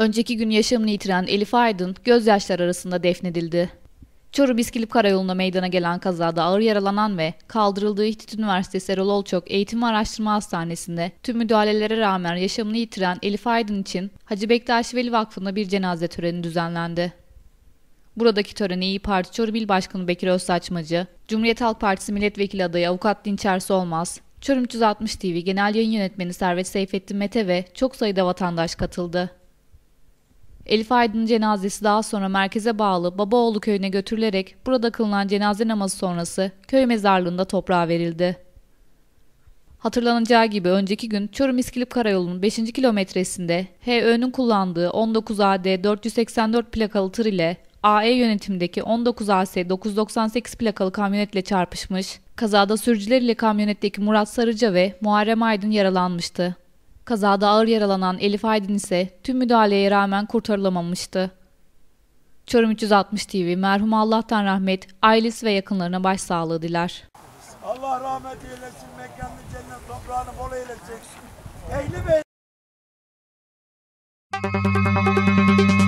Önceki gün yaşamını yitiren Elif Aydın gözyaşlar arasında defnedildi. Çorum İskilip Karayolu'na meydana gelen kazada ağır yaralanan ve kaldırıldığı İhtit Üniversitesi Erol Olçok Eğitim Araştırma Hastanesi'nde tüm müdahalelere rağmen yaşamını yitiren Elif Aydın için Hacı Bektaş Veli Vakfı'nda bir cenaze töreni düzenlendi. Buradaki törene İyi Parti Çorum İl Başkanı Bekir Özsaçmacı, Cumhuriyet Halk Partisi Milletvekili adayı Avukat Dinçersi Olmaz, Çorum 360 TV Genel Yayın Yönetmeni Servet Seyfettin Mete ve çok sayıda vatandaş katıldı. Elif Aydın'ın cenazesi daha sonra merkeze bağlı Babaoğlu köyüne götürülerek burada kılınan cenaze namazı sonrası köy mezarlığında toprağa verildi. Hatırlanacağı gibi önceki gün Çorum İskilip Karayolu'nun 5. kilometresinde HÖ'nün kullandığı 19AD 484 plakalı tır ile AE yönetimdeki 19AS 998 plakalı kamyonetle çarpışmış, kazada sürücüler ile kamyonetteki Murat Sarıca ve Muharrem Aydın yaralanmıştı. Kazada ağır yaralanan Elif Aydın ise tüm müdahaleye rağmen kurtarılamamıştı. Çorum 360 TV merhum Allah'tan rahmet, ailesi ve yakınlarına başsağlığı diler. Allah rahmet eylesin, mekanını cennet toprağını bol eylesin. Ehli bey.